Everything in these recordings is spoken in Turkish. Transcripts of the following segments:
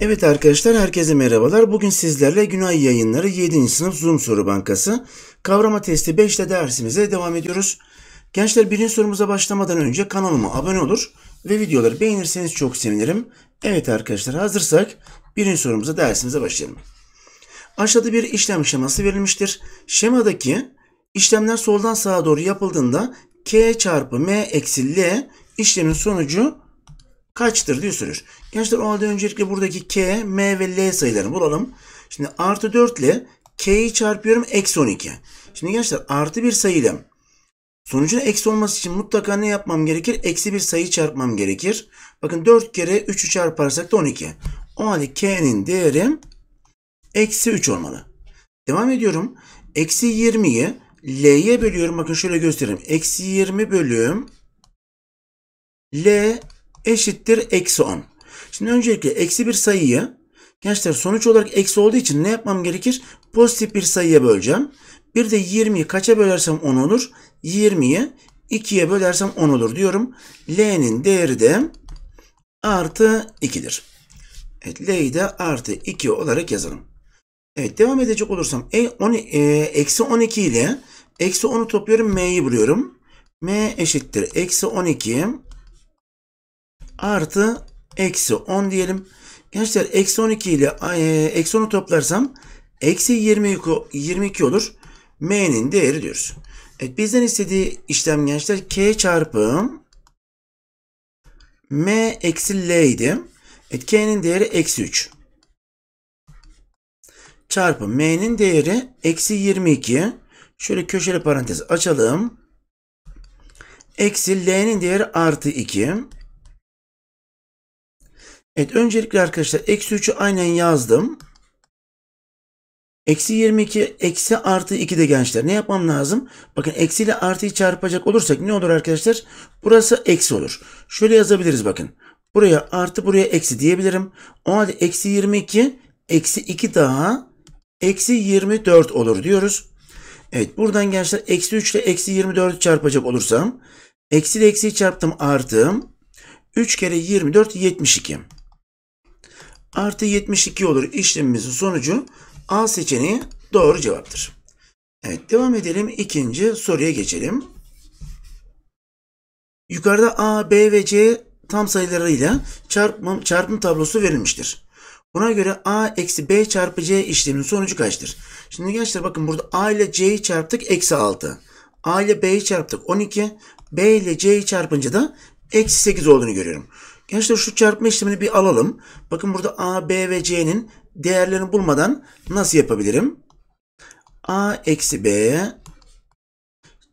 Evet arkadaşlar herkese merhabalar. Bugün sizlerle Günay Yayınları 7. sınıf Zoom soru bankası kavrama testi 5 dersimize devam ediyoruz. Gençler birinci sorumuza başlamadan önce kanalıma abone olur ve videoları beğenirseniz çok sevinirim. Evet arkadaşlar hazırsak birinci sorumuza dersimize başlayalım. Aşağıda bir işlem şeması verilmiştir. Şemadaki işlemler soldan sağa doğru yapıldığında k çarpı m eksi l işlemin sonucu kaçtır diye sorulur. Gençler o halde öncelikle buradaki k, m ve l sayılarını bulalım. Şimdi artı 4 ile k'yi çarpıyorum eksi 12. Şimdi gençler artı bir sayıyla sonucun eksi olması için mutlaka ne yapmam gerekir? Eksi bir sayı çarpmam gerekir. Bakın 4 kere 3'ü çarparsak da 12. O halde k'nin değeri eksi 3 olmalı. Devam ediyorum. Eksi 20'yi L'ye bölüyorum. Bakın şöyle göstereyim. Eksi 20 bölüm L eşittir eksi 10. Şimdi öncelikle eksi bir sayıyı gençler sonuç olarak eksi olduğu için ne yapmam gerekir? Pozitif bir sayıya böleceğim. Bir de 20'yi kaça bölersem 10 olur? 20'yi 2'ye bölersem 10 olur diyorum. L'nin değeri de artı 2'dir. Evet L'yi de artı 2 olarak yazalım. Evet devam edecek olursam e, on, e, eksi 12 ile Eksi 10'u topluyorum. M'yi buluyorum. M eşittir. Eksi 12 artı eksi 10 diyelim. Gençler eksi 12 ile e, eksi 10'u toplarsam eksi 20, 22 olur. M'nin değeri diyoruz. Evet, bizden istediği işlem gençler K çarpı M eksi L idi. Evet, K'nin değeri eksi 3. Çarpı M'nin değeri eksi 22 Şöyle köşeli parantez açalım. Eksi L'nin değeri artı 2. Evet öncelikle arkadaşlar eksi 3'ü aynen yazdım. Eksi 22 eksi artı 2 de gençler. Ne yapmam lazım? Bakın eksi ile artıyı çarpacak olursak ne olur arkadaşlar? Burası eksi olur. Şöyle yazabiliriz bakın. Buraya artı buraya eksi diyebilirim. O halde eksi 22 eksi 2 daha eksi 24 olur diyoruz. Evet buradan gençler eksi 3 ile eksi 24 çarpacak olursam eksi ile eksiyi çarptım artım 3 kere 24 72. Artı 72 olur işlemimizin sonucu A seçeneği doğru cevaptır. Evet devam edelim ikinci soruya geçelim. Yukarıda A, B ve C tam sayılarıyla çarpım, çarpım tablosu verilmiştir. Buna göre a eksi b çarpı c işleminin sonucu kaçtır? Şimdi gençler bakın burada a ile c'yi çarptık eksi 6. a ile b'yi çarptık 12. b ile c'yi çarpınca da eksi 8 olduğunu görüyorum. Gençler şu çarpma işlemini bir alalım. Bakın burada a, b ve c'nin değerlerini bulmadan nasıl yapabilirim? a eksi b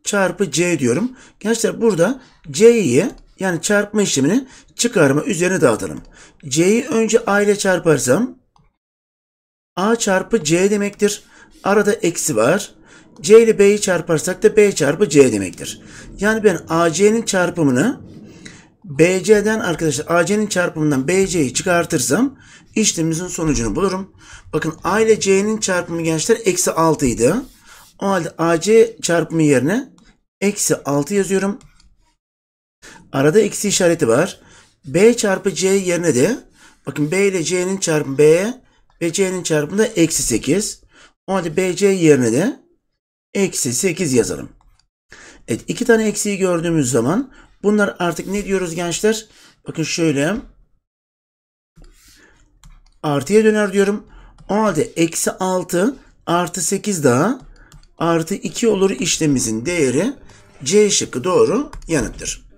çarpı c diyorum. Gençler burada c'yi yani çarpma işlemini çıkarma üzerine dağıtalım. C'yi önce A ile çarparsam A çarpı C demektir. Arada eksi var. C ile B'yi çarparsak da B çarpı C demektir. Yani ben AC'nin çarpımını BC'den arkadaşlar AC'nin çarpımından BC'yi çıkartırsam işlemimizin sonucunu bulurum. Bakın A ile C'nin çarpımı gençler eksi 6 idi. O halde AC çarpımı yerine eksi 6 yazıyorum. Arada eksi işareti var. B çarpı C yerine de bakın B ile C'nin çarpımı B ve C'nin çarpımı da eksi 8. O halde BC yerine de eksi 8 yazalım. Evet iki tane eksiği gördüğümüz zaman bunlar artık ne diyoruz gençler? Bakın şöyle artıya döner diyorum. O halde eksi 6 artı 8 daha artı 2 olur işlemimizin değeri C şıkkı doğru yanıttır.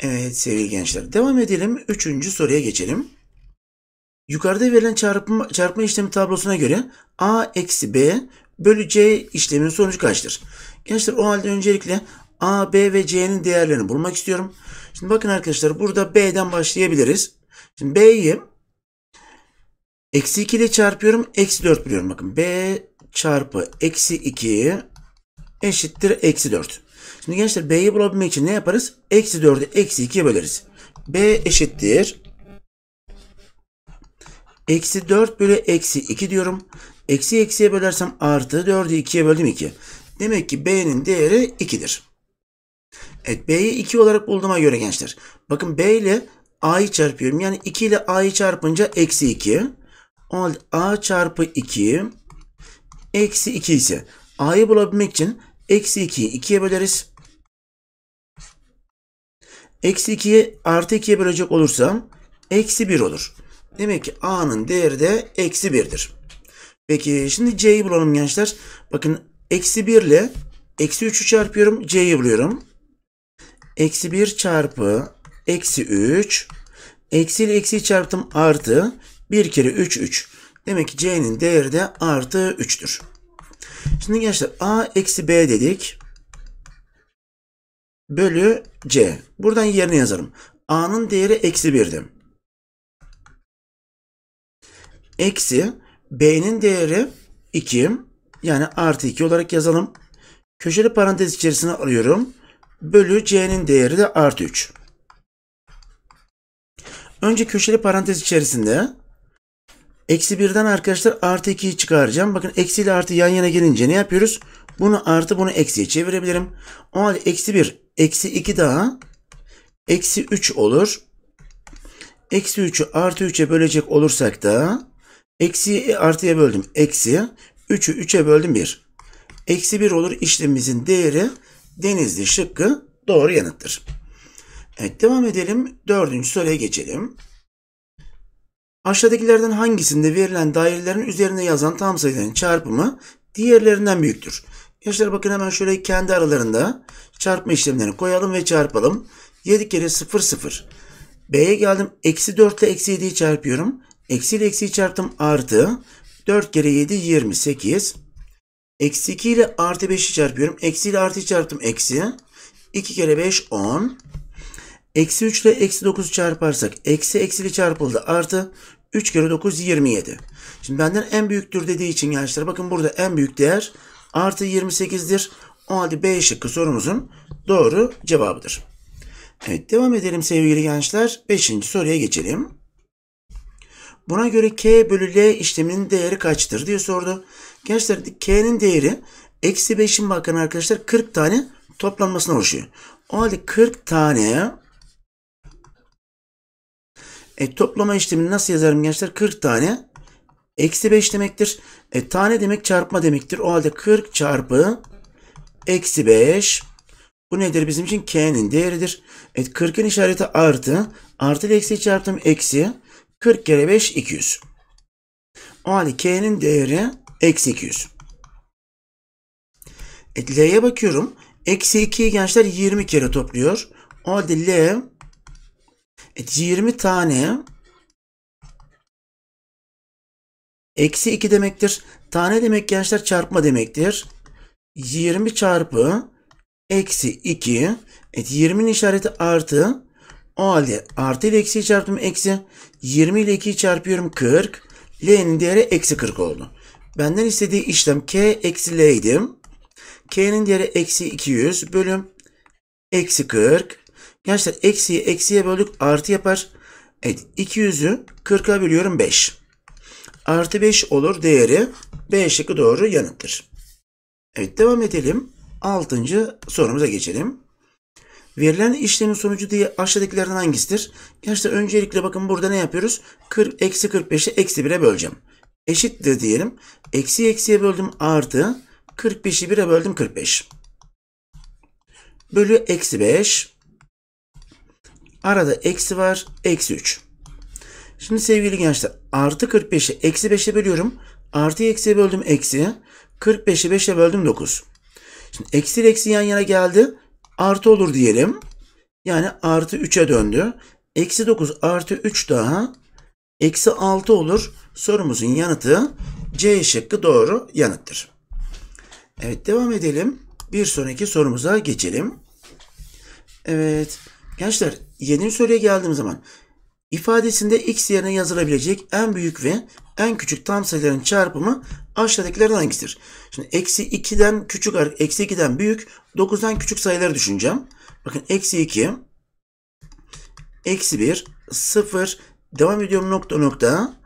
Evet sevgili gençler devam edelim. Üçüncü soruya geçelim. Yukarıda verilen çarpma, çarpma işlemi tablosuna göre a eksi b bölü c işlemin sonucu kaçtır? Gençler o halde öncelikle a, b ve c'nin değerlerini bulmak istiyorum. Şimdi bakın arkadaşlar burada b'den başlayabiliriz. Şimdi b'yi eksi 2 ile çarpıyorum. Eksi 4 biliyorum. Bakın b çarpı eksi 2 eşittir eksi 4. Şimdi gençler B'yi bulabilmek için ne yaparız? Eksi 4'ü eksi 2'ye böleriz. B eşittir. Eksi 4 bölü eksi 2 diyorum. Eksi eksiye bölersem artı 4'ü 2'ye böldüm 2. Demek ki B'nin değeri 2'dir. Evet B'yi 2 olarak bulduğuma göre gençler. Bakın B ile A'yı çarpıyorum. Yani 2 ile A'yı çarpınca eksi 2. O halde A çarpı 2 eksi 2 ise A'yı bulabilmek için eksi 2'yi 2'ye böleriz. Eksi 2'yi artı 2'ye bölecek olursam eksi 1 olur. Demek ki A'nın değeri de eksi 1'dir. Peki şimdi C'yi bulalım gençler. Bakın eksi 1 ile eksi 3'ü çarpıyorum. C'yi buluyorum. Eksi 1 çarpı eksi 3. Eksi ile eksi çarptım artı. 1 kere 3 3. Demek ki C'nin değeri de artı 3'tür. Şimdi gençler A eksi B dedik bölü c. Buradan yerini yazarım. a'nın değeri eksi 1'di. Eksi b'nin değeri 2 yani artı 2 olarak yazalım. Köşeli parantez içerisine alıyorum. Bölü c'nin değeri de artı 3. Önce köşeli parantez içerisinde eksi 1'den arkadaşlar artı 2'yi çıkaracağım. Bakın eksi ile artı yan yana gelince ne yapıyoruz? Bunu artı bunu eksiye çevirebilirim. O halde eksi 1 Eksi 2 daha. Eksi 3 olur. Eksi 3'ü artı 3'e bölecek olursak da eksi artıya böldüm. Eksi 3'ü 3'e böldüm 1. Eksi 1 olur işlemimizin değeri denizli şıkkı doğru yanıttır. Evet devam edelim. Dördüncü soruya geçelim. Aşağıdakilerden hangisinde verilen dairelerin üzerinde yazan tam sayıların çarpımı diğerlerinden büyüktür? Gençler bakın hemen şöyle kendi aralarında çarpma işlemlerini koyalım ve çarpalım. 7 kere 0 0. B'ye geldim. Eksi 4 ile eksi 7'yi çarpıyorum. Eksi ile eksiyi çarptım artı. 4 kere 7 28. Eksi 2 ile artı 5'i çarpıyorum. Eksi ile artı çarptım eksi. 2 kere 5 10. Eksi 3 ile eksi 9 çarparsak eksi eksili çarpıldı artı 3 kere 9 27. Şimdi benden en büyüktür dediği için gençler bakın burada en büyük değer artı 28'dir. O halde B şıkkı sorumuzun doğru cevabıdır. Evet devam edelim sevgili gençler. 5. soruya geçelim. Buna göre k bölü l işleminin değeri kaçtır diye sordu. Gençler k'nin değeri eksi 5'in bakın arkadaşlar 40 tane toplanmasına oluşuyor. O halde 40 tane e, toplama işlemini nasıl yazarım gençler? 40 tane Eksi 5 demektir. E, tane demek çarpma demektir. O halde 40 çarpı eksi 5. Bu nedir bizim için? K'nin değeridir. Evet 40'ın işareti artı. Artı ile eksi çarptım eksi. 40 kere 5 200. O halde K'nin değeri eksi 200. Evet, L'ye bakıyorum. Eksi 2'yi gençler 20 kere topluyor. O halde L evet, 20 tane Eksi 2 demektir. Tane demek gençler çarpma demektir. 20 çarpı eksi 2. Evet 20'nin işareti artı. O halde artı ile eksiyi çarptım eksi. 20 ile 2'yi çarpıyorum 40. L'nin değeri eksi 40 oldu. Benden istediği işlem K eksi L idi. K'nin değeri eksi 200 bölüm eksi 40. Gençler eksiyi eksiye böldük artı yapar. Evet 200'ü 40'a bölüyorum 5 artı 5 olur değeri. B şıkkı doğru yanıttır. Evet devam edelim. 6. sorumuza geçelim. Verilen işlemin sonucu diye aşağıdakilerden hangisidir? Gerçi öncelikle bakın burada ne yapıyoruz? 40, eksi 45'i eksi 1'e böleceğim. Eşittir diyelim. Eksi eksiye böldüm artı. 45'i 1'e böldüm 45. Bölü eksi 5. Arada eksi var. Eksi 3. Şimdi sevgili gençler artı 45'i eksi 5'e bölüyorum. Artı eksiye böldüm eksi. 45'i 5'e böldüm 9. Şimdi eksi ile eksi yan yana geldi. Artı olur diyelim. Yani artı 3'e döndü. Eksi 9 artı 3 daha. Eksi 6 olur. Sorumuzun yanıtı C şıkkı doğru yanıttır. Evet devam edelim. Bir sonraki sorumuza geçelim. Evet. Gençler yeni soruya geldiğim zaman İfadesinde x yerine yazılabilecek en büyük ve en küçük tam sayıların çarpımı aşağıdakilerden hangisidir? Şimdi eksi 2'den küçük, eksi 2'den büyük, 9'dan küçük sayıları düşüneceğim. Bakın eksi 2, eksi 1, 0, devam ediyorum nokta nokta,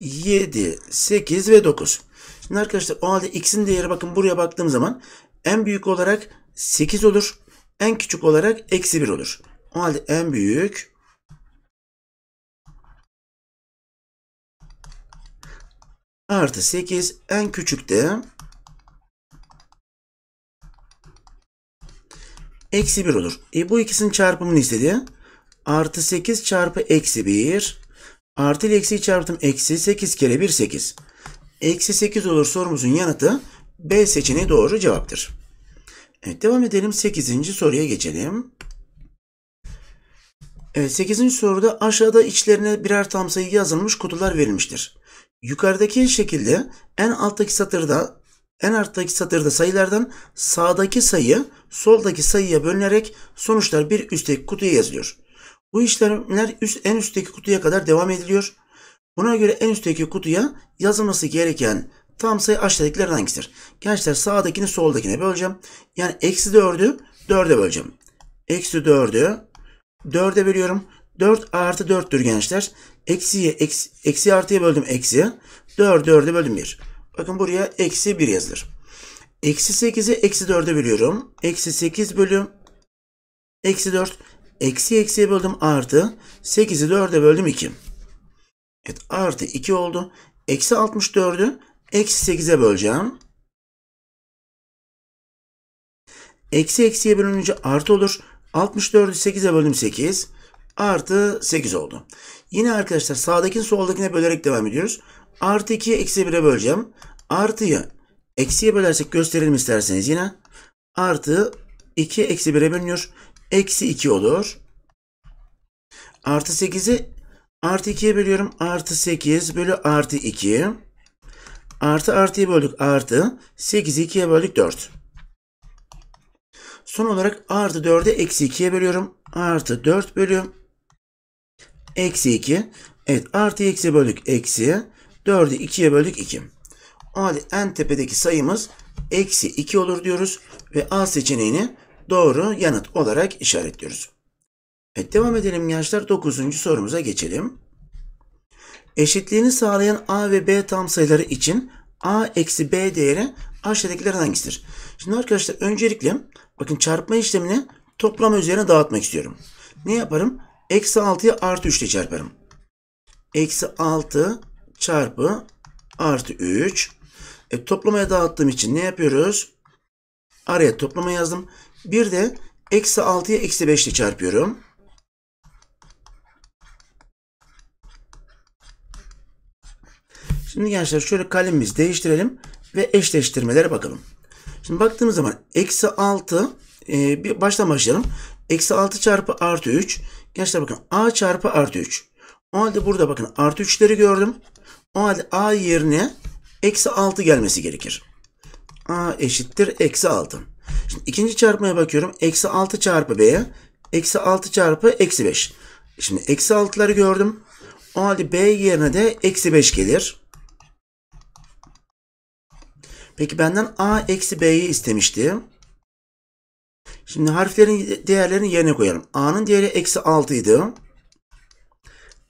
7, 8 ve 9. Şimdi arkadaşlar o halde x'in değeri bakın buraya baktığım zaman en büyük olarak 8 olur. En küçük olarak eksi 1 olur. O halde en büyük Artı 8 en küçük de eksi 1 olur. E, bu ikisinin çarpımını istedi. Artı 8 çarpı eksi 1. Artı ile eksiyi çarptım. Eksi 8 kere 1 8. Eksi 8 olur sorumuzun yanıtı B seçeneği doğru cevaptır. Evet devam edelim. 8. soruya geçelim. Evet 8. soruda aşağıda içlerine birer tam sayı yazılmış kutular verilmiştir. Yukarıdaki şekilde en alttaki satırda en alttaki satırda sayılardan sağdaki sayı soldaki sayıya bölünerek sonuçlar bir üstteki kutuya yazılıyor. Bu işlemler üst, en üstteki kutuya kadar devam ediliyor. Buna göre en üstteki kutuya yazılması gereken tam sayı aşağıdakiler hangisidir? Gençler sağdakini soldakine böleceğim. Yani eksi 4'ü 4'e böleceğim. Eksi 4'ü 4'e bölüyorum. 4 artı 4'tür gençler. Eksiye, eksi, eksi artıya böldüm eksi. 4 4'e böldüm 1. Bakın buraya eksi 1 yazılır. Eksi 8'i eksi 4'e bölüyorum. Eksi 8 bölü eksi 4. Eksi eksiye böldüm artı. 8'i 4'e böldüm 2. Evet artı 2 oldu. Eksi 64'ü eksi 8'e böleceğim. Eksi eksiye bölününce artı olur. 64'ü 8'e böldüm 8 artı 8 oldu. Yine arkadaşlar sağdakini soldakine bölerek devam ediyoruz. Artı 2'ye eksi 1'e böleceğim. Artıyı eksiye bölersek gösterelim isterseniz yine. Artı 2 eksi 1'e bölünüyor. Eksi 2 olur. Artı 8'i artı 2'ye bölüyorum. Artı 8 bölü artı 2. Artı artıyı böldük artı. 8'i 2'ye böldük 4. Son olarak artı 4'e eksi 2'ye bölüyorum. Artı 4 bölü Eksi 2. Evet artı eksi bölük eksi. 4'ü 2'ye bölük 2. Adi en tepedeki sayımız eksi 2 olur diyoruz. Ve A seçeneğini doğru yanıt olarak işaretliyoruz. Evet devam edelim gençler. 9. sorumuza geçelim. Eşitliğini sağlayan A ve B tam sayıları için A eksi B değeri aşağıdakiler hangisidir? Şimdi arkadaşlar öncelikle bakın çarpma işlemini toplama üzerine dağıtmak istiyorum. Ne yaparım? Eksi 6'yı artı 3 ile çarparım. Eksi 6 çarpı artı 3. E, toplamaya dağıttığım için ne yapıyoruz? Araya toplama yazdım. Bir de eksi 6'ya eksi 5 ile çarpıyorum. Şimdi gençler şöyle kalemimizi değiştirelim ve eşleştirmelere bakalım. Şimdi baktığımız zaman eksi 6 e, bir baştan başlayalım. Eksi 6 çarpı artı 3 Gençler bakın a çarpı artı 3. O halde burada bakın artı 3'leri gördüm. O halde a yerine eksi 6 gelmesi gerekir. a eşittir eksi 6. Şimdi ikinci çarpmaya bakıyorum. Eksi 6 çarpı b'ye. Eksi 6 çarpı eksi 5. Şimdi eksi 6'ları gördüm. O halde b yerine de eksi 5 gelir. Peki benden a eksi b'yi istemişti. Şimdi harflerin değerlerini yerine koyalım. A'nın değeri eksi 6 idi.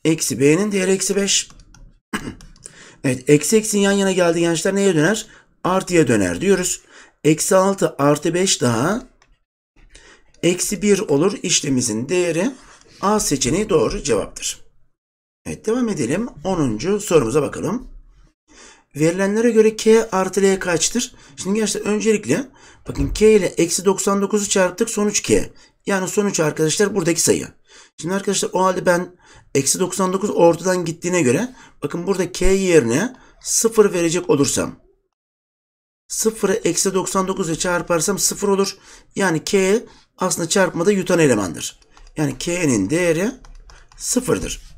Eksi B'nin değeri eksi 5. evet eksi eksi yan yana geldi gençler neye döner? Artıya döner diyoruz. Eksi 6 artı 5 daha. Eksi 1 olur işlemimizin değeri. A seçeneği doğru cevaptır. Evet devam edelim. 10. sorumuza bakalım. Verilenlere göre k artı l kaçtır? Şimdi gençler öncelikle bakın k ile eksi 99'u çarptık sonuç k. Yani sonuç arkadaşlar buradaki sayı. Şimdi arkadaşlar o halde ben eksi 99 ortadan gittiğine göre bakın burada k yerine 0 verecek olursam 0'ı eksi 99 ile çarparsam 0 olur. Yani k aslında çarpmada yutan elemandır. Yani k'nin değeri 0'dır.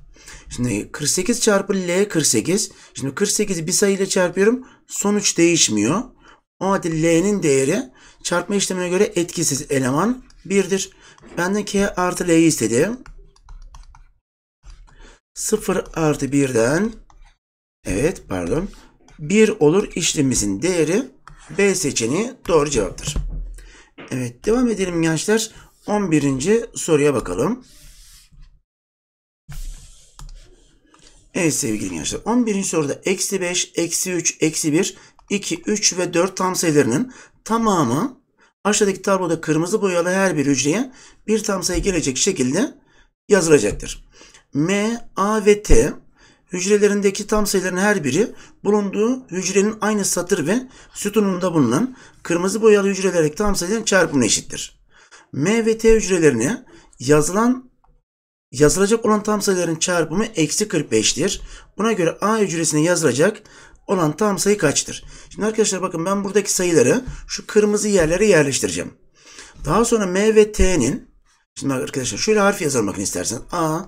Şimdi 48 çarpı L 48. Şimdi 48'i bir sayı ile çarpıyorum. Sonuç değişmiyor. O halde L'nin değeri çarpma işlemine göre etkisiz eleman 1'dir. Benden K artı L'yi istedi. 0 artı 1'den evet pardon 1 olur işlemimizin değeri B seçeneği doğru cevaptır. Evet devam edelim gençler. 11. soruya bakalım. Evet sevgili gençler 11. soruda eksi 5, eksi 3, eksi 1, 2, 3 ve 4 tam sayılarının tamamı aşağıdaki tabloda kırmızı boyalı her bir hücreye bir tam sayı gelecek şekilde yazılacaktır. M, A ve T hücrelerindeki tam sayıların her biri bulunduğu hücrenin aynı satır ve sütununda bulunan kırmızı boyalı hücrelerdeki tam sayıların çarpımına eşittir. M ve T hücrelerine yazılan yazılacak olan tam sayıların çarpımı eksi 45'tir. Buna göre A hücresine yazılacak olan tam sayı kaçtır? Şimdi arkadaşlar bakın ben buradaki sayıları şu kırmızı yerlere yerleştireceğim. Daha sonra M ve T'nin şimdi arkadaşlar şöyle harf yazalım bakın istersen. A,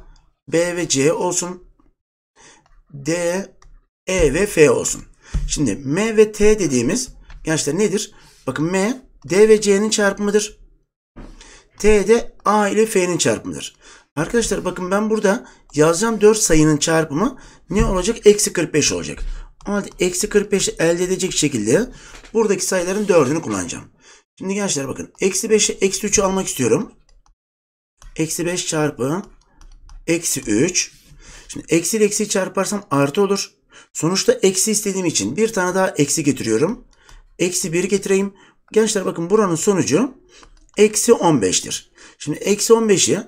B ve C olsun. D, E ve F olsun. Şimdi M ve T dediğimiz gençler nedir? Bakın M D ve C'nin çarpımıdır. T de A ile F'nin çarpımıdır. Arkadaşlar bakın ben burada yazacağım 4 sayının çarpımı ne olacak? Eksi 45 olacak. Ama eksi 45 elde edecek şekilde buradaki sayıların 4'ünü kullanacağım. Şimdi gençler bakın. Eksi 5'i eksi 3'ü almak istiyorum. Eksi 5 çarpı eksi 3. Şimdi eksi ile eksi çarparsam artı olur. Sonuçta eksi istediğim için bir tane daha eksi getiriyorum. Eksi 1 getireyim. Gençler bakın buranın sonucu eksi 15'tir. Şimdi eksi 15'i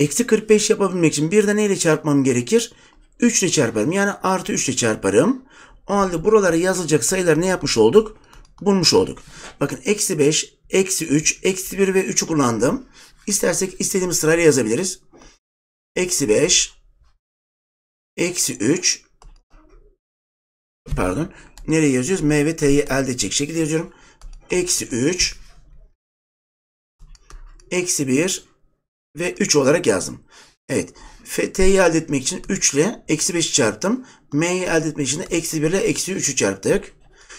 Eksi 45 yapabilmek için bir neyle çarpmam gerekir? 3 ile çarparım. Yani artı 3 ile çarparım. O halde buralara yazılacak sayıları ne yapmış olduk? Bulmuş olduk. Bakın eksi 5, eksi 3, eksi 1 ve 3'ü kullandım. İstersek istediğimiz sırayla yazabiliriz. Eksi 5, eksi 3, pardon, nereye yazıyoruz? M ve T'yi elde edecek şekilde yazıyorum. Eksi 3, eksi 1, ve 3 olarak yazdım. Evet. T'yi elde etmek için 3 ile eksi 5 çarptım. M'yi elde etmek için de eksi 1 ile eksi 3'ü çarptık.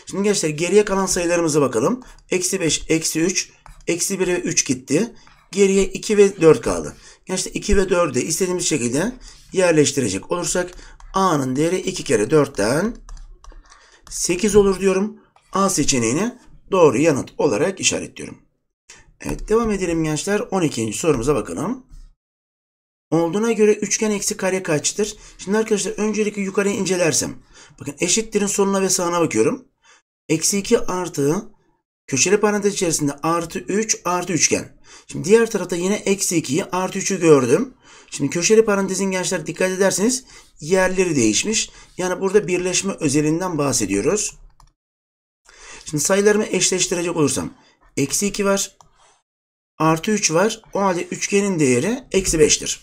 Şimdi gençler geriye kalan sayılarımıza bakalım. Eksi 5, eksi 3, eksi 1 ve 3 gitti. Geriye 2 ve 4 kaldı. Gençler 2 ve 4'ü istediğimiz şekilde yerleştirecek olursak A'nın değeri 2 kere 4'ten 8 olur diyorum. A seçeneğini doğru yanıt olarak işaretliyorum. Evet devam edelim gençler. 12. sorumuza bakalım. Olduğuna göre üçgen eksi kare kaçtır? Şimdi arkadaşlar öncelikle yukarıya incelersem. Bakın eşittirin soluna ve sağına bakıyorum. Eksi 2 artı köşeli parantez içerisinde artı 3 artı üçgen. Şimdi diğer tarafta yine eksi 2'yi artı 3'ü gördüm. Şimdi köşeli parantezin gençler dikkat ederseniz yerleri değişmiş. Yani burada birleşme özelinden bahsediyoruz. Şimdi sayılarımı eşleştirecek olursam. Eksi 2 var artı 3 var. O halde üçgenin değeri eksi 5'tir.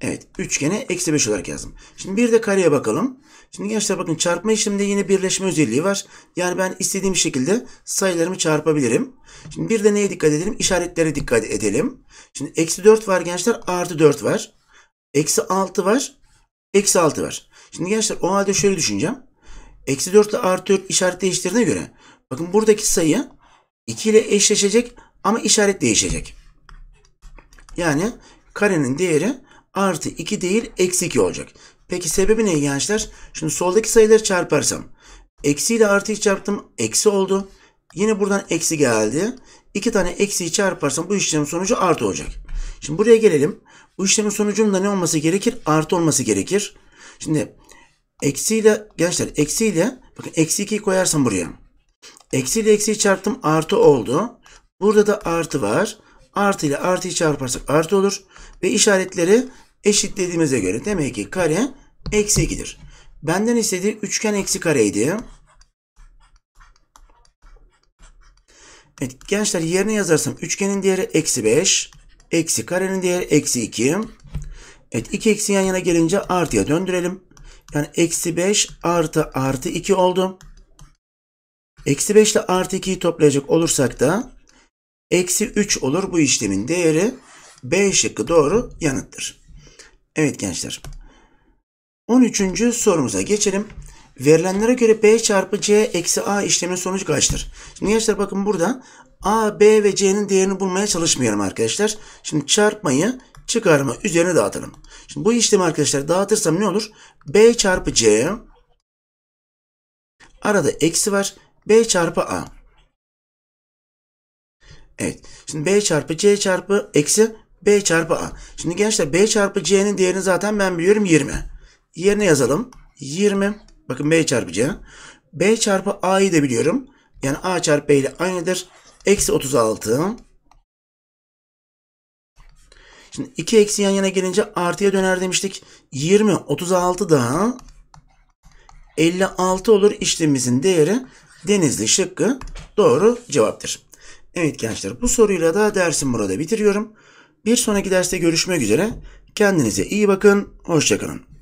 Evet üçgene eksi 5 olarak yazdım. Şimdi bir de kareye bakalım. Şimdi gençler bakın çarpma işleminde yine birleşme özelliği var. Yani ben istediğim şekilde sayılarımı çarpabilirim. Şimdi bir de neye dikkat edelim? İşaretlere dikkat edelim. Şimdi eksi 4 var gençler artı 4 var. Eksi 6 var. Eksi 6 var. Şimdi gençler o halde şöyle düşüneceğim. Eksi 4 ile artı 4 işaret değiştirdiğine göre bakın buradaki sayı 2 ile eşleşecek ama işaret değişecek. Yani karenin değeri artı 2 değil eksi 2 olacak. Peki sebebi ne gençler? Şimdi soldaki sayıları çarparsam. Eksi ile artıyı çarptım. Eksi oldu. Yine buradan eksi geldi. 2 tane eksiyi çarparsam bu işlemin sonucu artı olacak. Şimdi buraya gelelim. Bu işlemin sonucunun ne olması gerekir? Artı olması gerekir. Şimdi eksiyle gençler eksiyle bakın eksi 2'yi koyarsam buraya. Eksi ile eksiyi çarptım artı oldu. Burada da artı var. Artı ile artıyı çarparsak artı olur. Ve işaretleri eşitlediğimize göre demek ki kare eksi 2'dir. Benden istediği üçgen eksi kareydi. Evet gençler yerine yazarsam üçgenin değeri eksi 5. Eksi karenin değeri eksi 2. Evet 2 eksi yan yana gelince artıya döndürelim. Yani eksi 5 artı artı 2 oldu. Eksi 5 ile artı 2'yi toplayacak olursak da eksi 3 olur bu işlemin değeri. B şıkkı doğru yanıttır. Evet gençler. 13. sorumuza geçelim. Verilenlere göre B çarpı C eksi A işlemin sonucu kaçtır? Şimdi gençler bakın burada A, B ve C'nin değerini bulmaya çalışmayalım arkadaşlar. Şimdi çarpmayı çıkarma üzerine dağıtalım. Şimdi bu işlemi arkadaşlar dağıtırsam ne olur? B çarpı C arada eksi var. B çarpı A. Evet. Şimdi B çarpı C çarpı eksi B çarpı A. Şimdi gençler B çarpı C'nin değerini zaten ben biliyorum 20. Yerine yazalım. 20. Bakın B çarpı C. B çarpı A'yı da biliyorum. Yani A çarpı B ile aynıdır. Eksi 36. Şimdi 2 eksi yan yana gelince artıya döner demiştik. 20, 36 daha 56 olur. İşlemimizin değeri Denizli şıkkı doğru cevaptır. Evet gençler bu soruyla da dersim burada bitiriyorum. Bir sonraki derste görüşmek üzere. Kendinize iyi bakın. Hoşçakalın.